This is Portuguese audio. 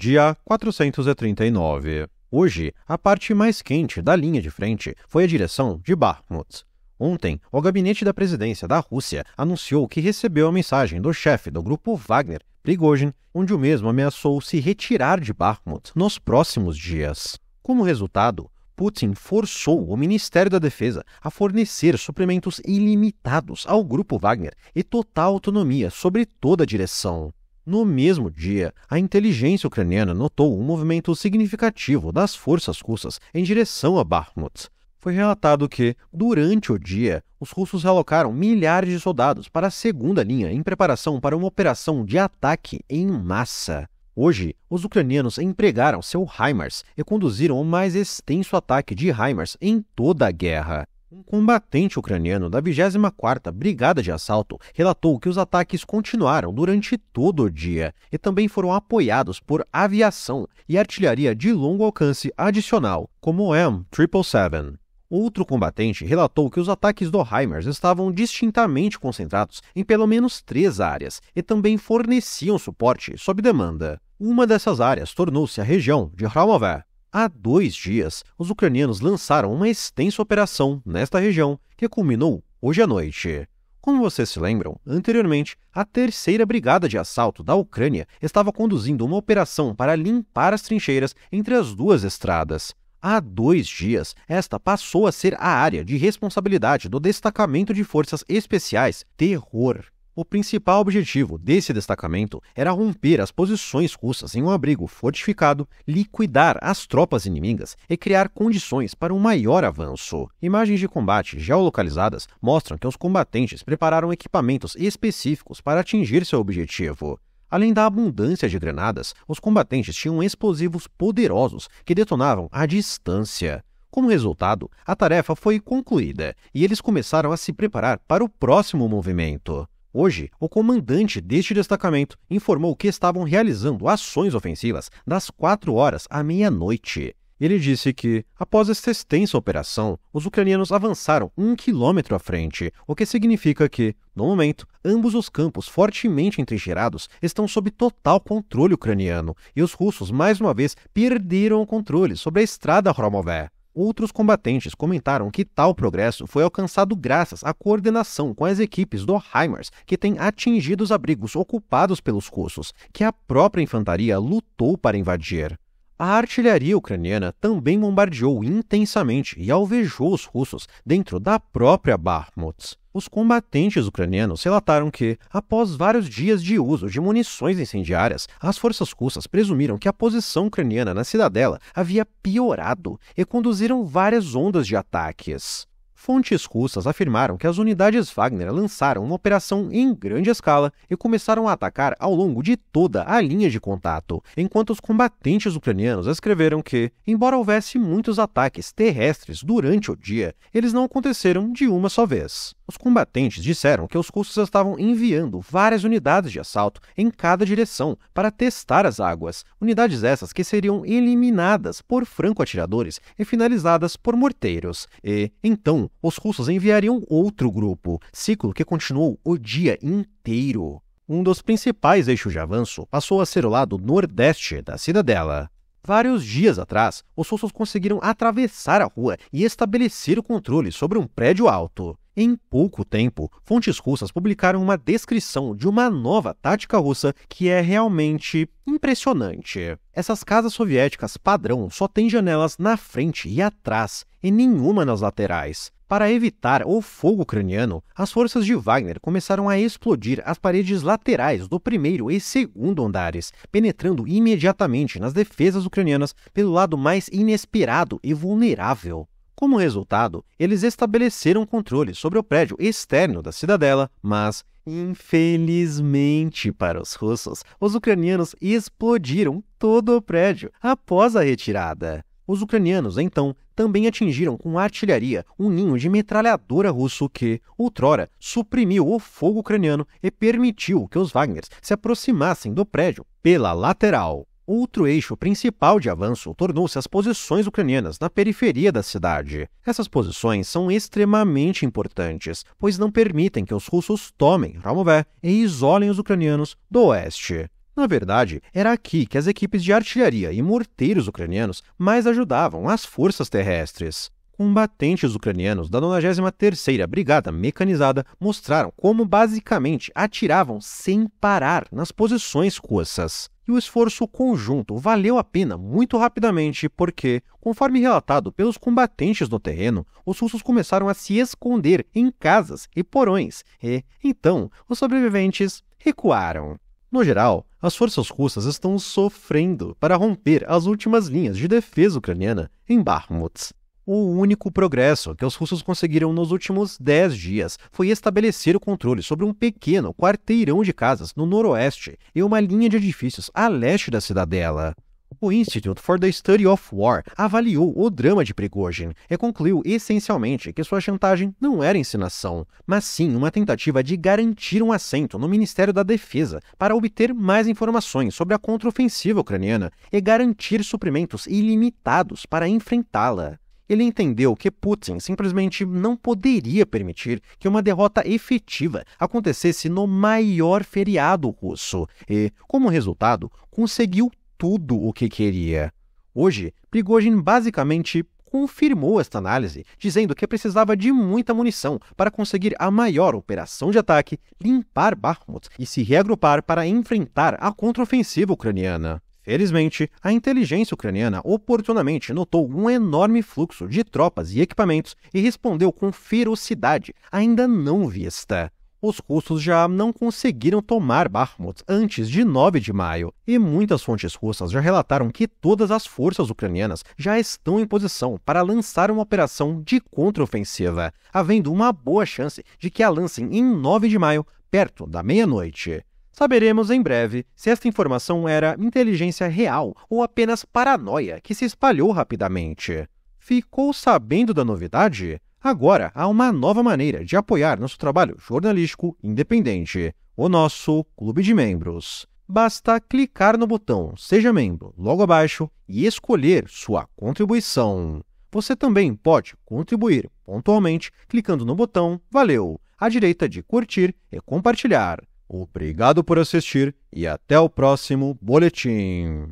dia 439. Hoje, a parte mais quente da linha de frente foi a direção de Bakhmut. Ontem, o gabinete da presidência da Rússia anunciou que recebeu a mensagem do chefe do grupo Wagner, Prigozhin, onde o mesmo ameaçou se retirar de Bakhmut nos próximos dias. Como resultado, Putin forçou o Ministério da Defesa a fornecer suplementos ilimitados ao grupo Wagner e total autonomia sobre toda a direção. No mesmo dia, a inteligência ucraniana notou um movimento significativo das forças russas em direção a Bakhmut. Foi relatado que, durante o dia, os russos realocaram milhares de soldados para a segunda linha em preparação para uma operação de ataque em massa. Hoje, os ucranianos empregaram seu HIMARS e conduziram o mais extenso ataque de HIMARS em toda a guerra. Um combatente ucraniano da 24ª Brigada de Assalto relatou que os ataques continuaram durante todo o dia e também foram apoiados por aviação e artilharia de longo alcance adicional, como o M777. Outro combatente relatou que os ataques do Heimers estavam distintamente concentrados em pelo menos três áreas e também forneciam suporte sob demanda. Uma dessas áreas tornou-se a região de Hramová, Há dois dias, os ucranianos lançaram uma extensa operação nesta região, que culminou hoje à noite. Como vocês se lembram, anteriormente, a terceira brigada de assalto da Ucrânia estava conduzindo uma operação para limpar as trincheiras entre as duas estradas. Há dois dias, esta passou a ser a área de responsabilidade do Destacamento de Forças Especiais Terror, o principal objetivo desse destacamento era romper as posições russas em um abrigo fortificado, liquidar as tropas inimigas e criar condições para um maior avanço. Imagens de combate geolocalizadas mostram que os combatentes prepararam equipamentos específicos para atingir seu objetivo. Além da abundância de granadas, os combatentes tinham explosivos poderosos que detonavam à distância. Como resultado, a tarefa foi concluída e eles começaram a se preparar para o próximo movimento. Hoje, o comandante deste destacamento informou que estavam realizando ações ofensivas das 4 horas à meia-noite. Ele disse que, após esta extensa operação, os ucranianos avançaram um quilômetro à frente, o que significa que, no momento, ambos os campos fortemente entrincheirados estão sob total controle ucraniano e os russos mais uma vez perderam o controle sobre a estrada Hromové. Outros combatentes comentaram que tal progresso foi alcançado graças à coordenação com as equipes do Heimers, que têm atingido os abrigos ocupados pelos russos, que a própria infantaria lutou para invadir. A artilharia ucraniana também bombardeou intensamente e alvejou os russos dentro da própria Bakhmut. Os combatentes ucranianos relataram que, após vários dias de uso de munições incendiárias, as forças russas presumiram que a posição ucraniana na cidadela havia piorado e conduziram várias ondas de ataques. Fontes russas afirmaram que as unidades Wagner lançaram uma operação em grande escala e começaram a atacar ao longo de toda a linha de contato, enquanto os combatentes ucranianos escreveram que, embora houvesse muitos ataques terrestres durante o dia, eles não aconteceram de uma só vez. Os combatentes disseram que os russos estavam enviando várias unidades de assalto em cada direção para testar as águas, unidades essas que seriam eliminadas por franco-atiradores e finalizadas por morteiros. E, então, os russos enviariam outro grupo, ciclo que continuou o dia inteiro. Um dos principais eixos de avanço passou a ser o lado nordeste da cidadela. Vários dias atrás, os russos conseguiram atravessar a rua e estabelecer o controle sobre um prédio alto. Em pouco tempo, fontes russas publicaram uma descrição de uma nova tática russa que é realmente impressionante. Essas casas soviéticas padrão só têm janelas na frente e atrás, e nenhuma nas laterais. Para evitar o fogo ucraniano, as forças de Wagner começaram a explodir as paredes laterais do primeiro e segundo andares, penetrando imediatamente nas defesas ucranianas pelo lado mais inesperado e vulnerável. Como resultado, eles estabeleceram controle sobre o prédio externo da cidadela, mas, infelizmente para os russos, os ucranianos explodiram todo o prédio após a retirada. Os ucranianos, então, também atingiram com artilharia um ninho de metralhadora russo que, outrora, suprimiu o fogo ucraniano e permitiu que os Wagners se aproximassem do prédio pela lateral. Outro eixo principal de avanço tornou-se as posições ucranianas na periferia da cidade. Essas posições são extremamente importantes, pois não permitem que os russos tomem Ramové e isolem os ucranianos do oeste. Na verdade, era aqui que as equipes de artilharia e morteiros ucranianos mais ajudavam as forças terrestres combatentes ucranianos da 93ª Brigada Mecanizada mostraram como basicamente atiravam sem parar nas posições russas e o esforço conjunto valeu a pena muito rapidamente, porque, conforme relatado pelos combatentes no terreno, os russos começaram a se esconder em casas e porões, e, então, os sobreviventes recuaram. No geral, as forças russas estão sofrendo para romper as últimas linhas de defesa ucraniana em Bakhmut. O único progresso que os russos conseguiram nos últimos 10 dias foi estabelecer o controle sobre um pequeno quarteirão de casas no noroeste e uma linha de edifícios a leste da cidadela. O Institute for the Study of War avaliou o drama de Prigozhin e concluiu essencialmente que sua chantagem não era ensinação, mas sim uma tentativa de garantir um assento no Ministério da Defesa para obter mais informações sobre a contraofensiva ucraniana e garantir suprimentos ilimitados para enfrentá-la ele entendeu que Putin simplesmente não poderia permitir que uma derrota efetiva acontecesse no maior feriado russo e, como resultado, conseguiu tudo o que queria. Hoje, Prigozhin basicamente confirmou esta análise, dizendo que precisava de muita munição para conseguir a maior operação de ataque, limpar Bakhmut e se reagrupar para enfrentar a contraofensiva ucraniana. Felizmente, a inteligência ucraniana oportunamente notou um enorme fluxo de tropas e equipamentos e respondeu com ferocidade ainda não vista. Os russos já não conseguiram tomar Bakhmut antes de 9 de maio, e muitas fontes russas já relataram que todas as forças ucranianas já estão em posição para lançar uma operação de contraofensiva, havendo uma boa chance de que a lancem em 9 de maio, perto da meia-noite. Saberemos em breve se esta informação era inteligência real ou apenas paranoia que se espalhou rapidamente. Ficou sabendo da novidade? Agora há uma nova maneira de apoiar nosso trabalho jornalístico independente, o nosso Clube de Membros. Basta clicar no botão Seja Membro logo abaixo e escolher sua contribuição. Você também pode contribuir pontualmente clicando no botão Valeu à direita de curtir e compartilhar. Obrigado por assistir e até o próximo boletim.